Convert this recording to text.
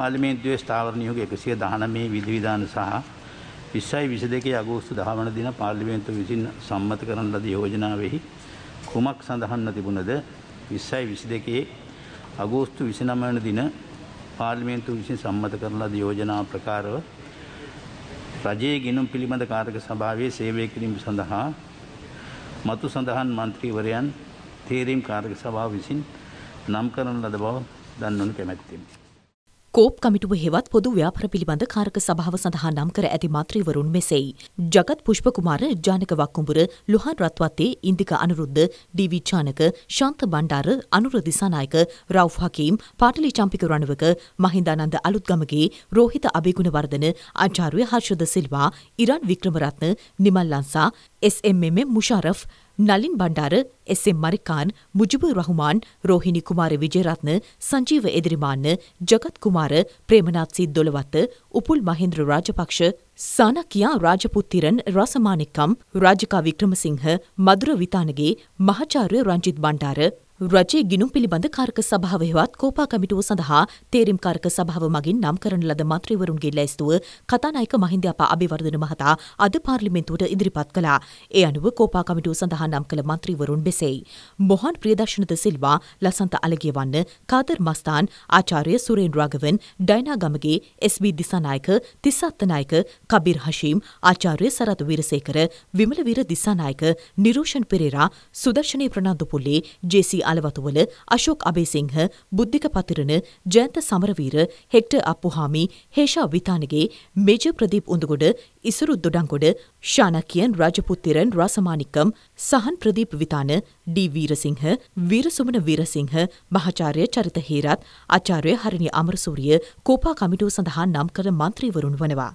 පාලිමේන්තුවේ ස්ථාවර නියෝග 119 විධිවිධාන සහ 20යි 22 අගෝස්තු 10 වන දින පාර්ලිමේන්තුව විසින් සම්මත කරන ලද යෝජනාවෙහි කුමක් සඳහන් තිබුණද 20යි 22 අගෝස්තු 29 වන දින පාර්ලිමේන්තුව විසින් සම්මත කරන ලද යෝජනා ප්‍රකාරව රජයේ ගිනුම් පිළිබඳ කාර්ක සභාවේ සේවය කිරීම සඳහා මතු සඳහන් මන්ත්‍රීවරයන් තේරීම් කාර්ක සභාව විසින් නම් කරන ලද බව දන්නවනු කැමැත්තෙමි. කෝප් කමිටුව හෙවත් පොදු ව්‍යාපාර පිළිබඳ කාරක සභාව සඳහා නම් කර ඇති මන්ත්‍රීවරුන් මෙසෙයි. ජගත් පුෂ්පකුමාර, ජානක වක්කුඹුර, ලුහන් රත්වත්තේ, ඉන්දික අනුරුද්ධ, ඩීවි චානක, ශාන්ත බණ්ඩාර, අනුර දිසානායක, රවුෆ් හකීම්, පාටලි චම්පික රණවක, මහින්දානන්ද අලුත්ගමගේ, රෝහිත අබේගුණවර්ධන, ආචාර්ය Harsha de Silva, Eran Wickremaratne, Nimal Lanza, S M M M. Musharraf, Nalin Bandara, S M. Marikkar, Mujibur Rahuman, Rohini Kumara Wijeratne, Sanjeeva Edirimanna, Jagath Kumara, Premnath C Dolawatte, Upul Mahendra Rajapaksa, සානකියා රාජපුත්තිරන් රසමානික්කම්, රාජිකා Wickremesinghe, මදුර Vithanage, මහාචාර්ය රංජිත් බණ්ඩාර, රජයේ ගිනුම් පිළිබඳ කාර්ක සභාව හෙවත් කෝපා කමිටුව සඳහා තේරීම් කාර්ක සභාව මගින් නම් කරන ලද මන්ත්‍රීවරුන්ගේ ලැයිස්තුව කතානායක මහින්දයාපා අභිවර්ධන මහතා අද පාර්ලිමේන්තුවට ඉදිරිපත් කළා. ඒ අනුව කෝපා කමිටුව සඳහා නම් කළ මන්ත්‍රීවරුන් මෙසේයි. මොහන් ප්‍රියදර්ශනද සිල්වා, ලසන්ත අලගියවන්න, කාදර් මස්තාන්, ආචාර්ය සුරේන් රාඝවන්, ඩයිනා ගමගේ, එස්.බී. දිසානායක, තිස්සත්නායක, කබිර් හෂීම්, ආචාර්ය Sarath Weerasekara, Wimalaweera Dissanayake, Niroshan Perera, Sudarshani Fernandopulle, J C. Alawathuwala Ashok Abeysinghe, Buddhika Pathirana, Jayantha Samaraweera, Hector Appuhamy, Hesha Withanage, major Pradeep Undugoda, Isuru Dodangoda, Shanakiyan Rajaputhiran Rasamanickam, Sahan Pradeep Withana, D Weerasinghe, Weerasumana Weerasinghe, මහාචාර්ය චරිත හේරත්, ආචාර්ය හරිනි අමරසූරිය කෝපා කමිටුව සඳහා නම් කළ මන්ත්‍රීවරුන් වනවා.